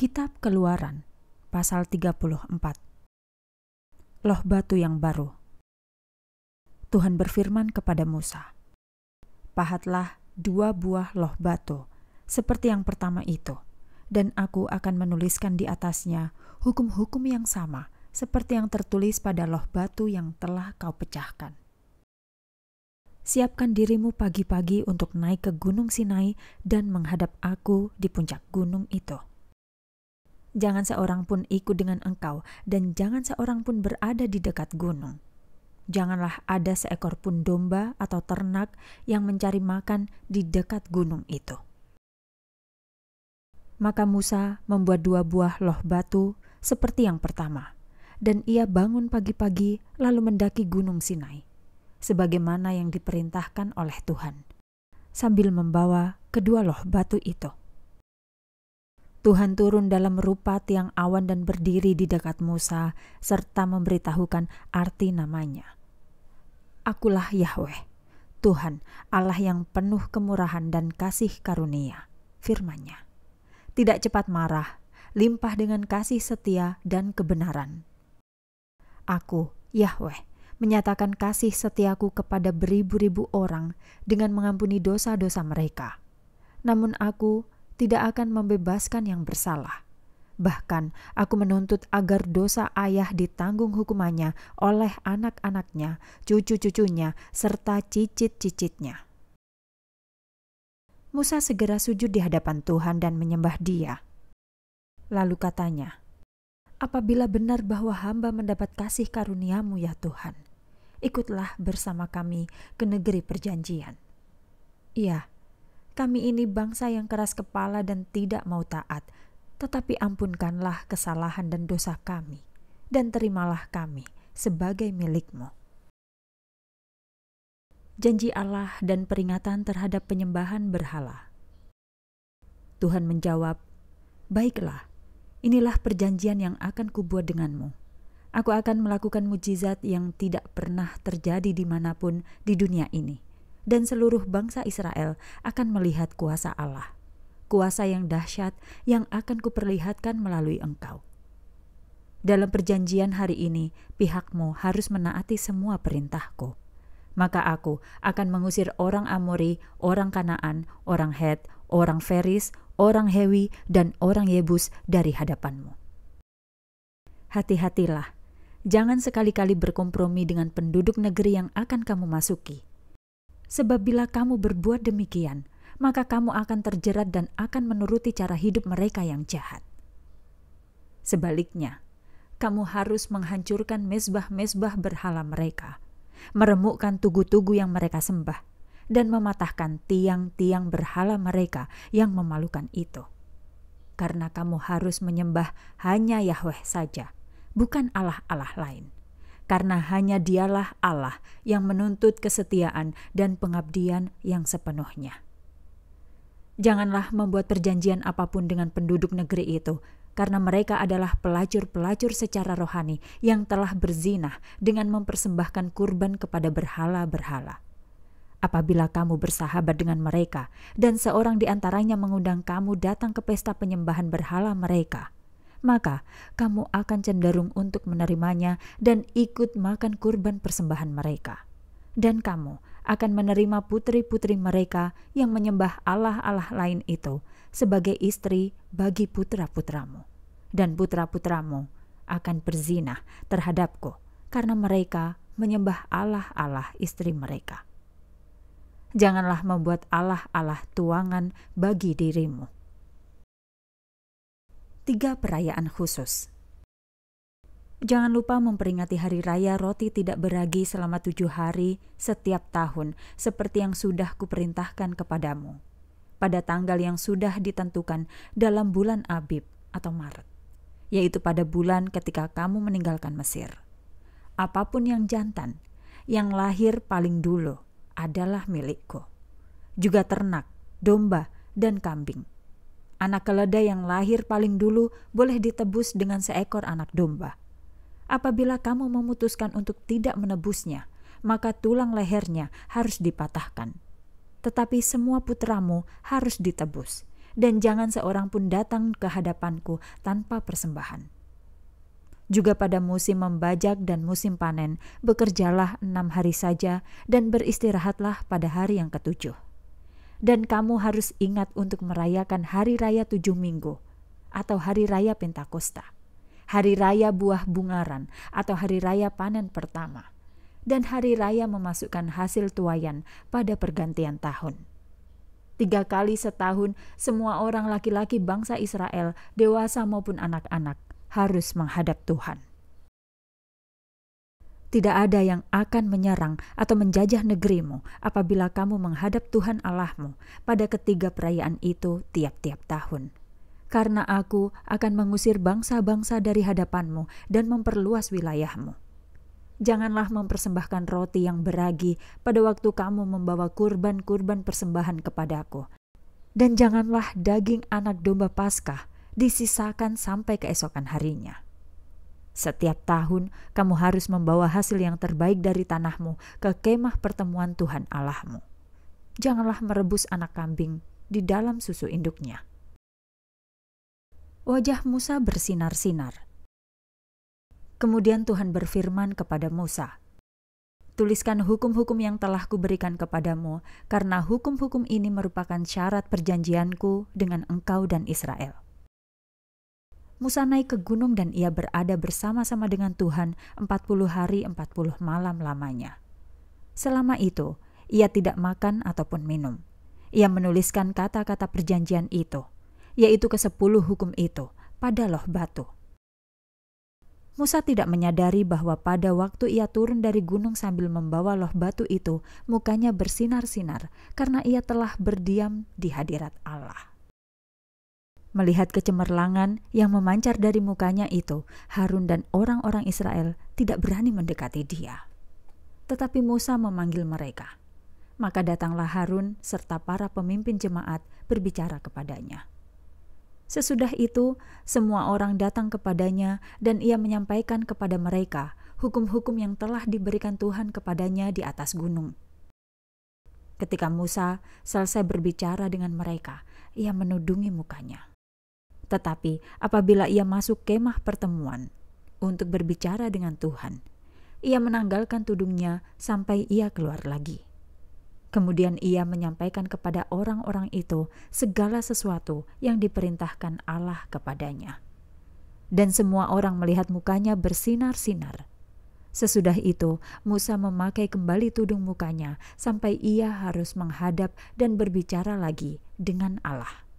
Kitab Keluaran pasal 34 Loh batu yang baru Tuhan berfirman kepada Musa Pahatlah dua buah loh batu seperti yang pertama itu dan aku akan menuliskan di atasnya hukum-hukum yang sama seperti yang tertulis pada loh batu yang telah kau pecahkan siapkan dirimu pagi-pagi untuk naik ke Gunung Sinai dan menghadap Aku di puncak gunung itu. Jangan seorang pun ikut dengan engkau, dan jangan seorang pun berada di dekat gunung. Janganlah ada seekor pun domba atau ternak yang mencari makan di dekat gunung itu. Maka Musa membuat dua buah loh batu seperti yang pertama, dan ia bangun pagi-pagi lalu mendaki Gunung Sinai, sebagaimana yang diperintahkan oleh Tuhan, sambil membawa kedua loh batu itu. Tuhan turun dalam rupa tiang awan dan berdiri di dekat Musa, serta memberitahukan arti namanya. Akulah Yahweh, Tuhan Allah yang penuh kemurahan dan kasih karunia, firmannya. Tidak cepat marah, limpah dengan kasih setia dan kebenaran. Aku, Yahweh, menyatakan kasih setiaku kepada beribu-ribu orang dengan mengampuni dosa-dosa mereka. Namun aku, tidak akan membebaskan yang bersalah. Bahkan aku menuntut agar dosa ayah ditanggung hukumannya oleh anak-anaknya, cucu-cucunya, serta cicit-cicitnya. Musa segera sujud di hadapan Tuhan dan menyembah Dia. Lalu katanya, "Apabila benar bahwa hamba mendapat kasih karuniamu, ya Tuhan, ikutlah bersama kami ke negeri perjanjian." Iya, kami ini bangsa yang keras kepala dan tidak mau taat, tetapi ampunkanlah kesalahan dan dosa kami, dan terimalah kami sebagai milikmu. Janji Allah dan peringatan terhadap penyembahan berhala. Tuhan menjawab, Baiklah, inilah perjanjian yang akan kubuat denganmu aku akan melakukan mujizat yang tidak pernah terjadi dimanapun di dunia ini dan seluruh bangsa Israel akan melihat kuasa Allah, kuasa yang dahsyat yang akan kuperlihatkan melalui engkau. Dalam perjanjian hari ini, pihakmu harus menaati semua perintahku. Maka aku akan mengusir orang Amori, orang Kanaan, orang Het, orang Feris, orang Hewi, dan orang Yebus dari hadapanmu. Hati-hatilah, jangan sekali-kali berkompromi dengan penduduk negeri yang akan kamu masuki – Sebab bila kamu berbuat demikian, maka kamu akan terjerat dan akan menuruti cara hidup mereka yang jahat. Sebaliknya, kamu harus menghancurkan mesbah-mesbah berhala mereka, meremukkan tugu-tugu yang mereka sembah, dan mematahkan tiang-tiang berhala mereka yang memalukan itu. Karena kamu harus menyembah hanya Yahweh saja, bukan allah-allah lain karena hanya Dialah Allah yang menuntut kesetiaan dan pengabdian yang sepenuhnya. Janganlah membuat perjanjian apapun dengan penduduk negeri itu, karena mereka adalah pelacur-pelacur secara rohani yang telah berzinah dengan mempersembahkan kurban kepada berhala-berhala. Apabila kamu bersahabat dengan mereka, dan seorang di antaranya mengundang kamu datang ke pesta penyembahan berhala mereka, maka kamu akan cenderung untuk menerimanya dan ikut makan kurban persembahan mereka. Dan kamu akan menerima putri-putri mereka yang menyembah allah-allah lain itu sebagai istri bagi putra-putramu. Dan putra-putramu akan berzinah terhadapku karena mereka menyembah allah-allah istri mereka. Janganlah membuat allah-allah tuangan bagi dirimu tiga perayaan khusus. Jangan lupa memperingati Hari Raya Roti Tidak Beragi selama tujuh hari setiap tahun, seperti yang sudah kuperintahkan kepadamu, pada tanggal yang sudah ditentukan dalam bulan Abib atau Maret, yaitu pada bulan ketika kamu meninggalkan Mesir. Apapun yang jantan, yang lahir paling dulu adalah milikku, juga ternak, domba, dan kambing Anak keledai yang lahir paling dulu boleh ditebus dengan seekor anak domba. Apabila kamu memutuskan untuk tidak menebusnya, maka tulang lehernya harus dipatahkan. Tetapi semua putramu harus ditebus, dan jangan seorang pun datang ke hadapanku tanpa persembahan. Juga pada musim membajak dan musim panen, bekerjalah enam hari saja, dan beristirahatlah pada hari yang ketujuh dan kamu harus ingat untuk merayakan hari raya tujuh minggu atau hari raya Pentakosta, hari raya buah bungaran atau hari raya panen pertama, dan hari raya memasukkan hasil tuayan pada pergantian tahun. Tiga kali setahun, semua orang laki-laki bangsa Israel, dewasa maupun anak-anak, harus menghadap Tuhan. Tidak ada yang akan menyerang atau menjajah negerimu apabila kamu menghadap Tuhan Allahmu pada ketiga perayaan itu tiap-tiap tahun. Karena aku akan mengusir bangsa-bangsa dari hadapanmu dan memperluas wilayahmu. Janganlah mempersembahkan roti yang beragi pada waktu kamu membawa kurban-kurban persembahan kepadaku. Dan janganlah daging anak domba Paskah disisakan sampai keesokan harinya. Setiap tahun kamu harus membawa hasil yang terbaik dari tanahmu ke kemah pertemuan Tuhan Allahmu. Janganlah merebus anak kambing di dalam susu induknya. Wajah Musa bersinar-sinar. Kemudian Tuhan berfirman kepada Musa, tuliskan hukum-hukum yang telah kuberikan kepadamu, karena hukum-hukum ini merupakan syarat perjanjianku dengan engkau dan Israel. Musa naik ke gunung dan ia berada bersama-sama dengan Tuhan 40 hari 40 malam lamanya. Selama itu, ia tidak makan ataupun minum. Ia menuliskan kata-kata perjanjian itu, yaitu kesepuluh hukum itu, pada loh batu. Musa tidak menyadari bahwa pada waktu ia turun dari gunung sambil membawa loh batu itu, mukanya bersinar-sinar karena ia telah berdiam di hadirat Allah. Melihat kecemerlangan yang memancar dari mukanya itu, Harun dan orang-orang Israel tidak berani mendekati dia. Tetapi Musa memanggil mereka. Maka datanglah Harun serta para pemimpin jemaat berbicara kepadanya. Sesudah itu, semua orang datang kepadanya dan ia menyampaikan kepada mereka hukum-hukum yang telah diberikan Tuhan kepadanya di atas gunung. Ketika Musa selesai berbicara dengan mereka, ia menudungi mukanya. Tetapi apabila ia masuk kemah pertemuan untuk berbicara dengan Tuhan, ia menanggalkan tudungnya sampai ia keluar lagi. Kemudian ia menyampaikan kepada orang-orang itu segala sesuatu yang diperintahkan Allah kepadanya. Dan semua orang melihat mukanya bersinar-sinar. Sesudah itu, Musa memakai kembali tudung mukanya sampai ia harus menghadap dan berbicara lagi dengan Allah.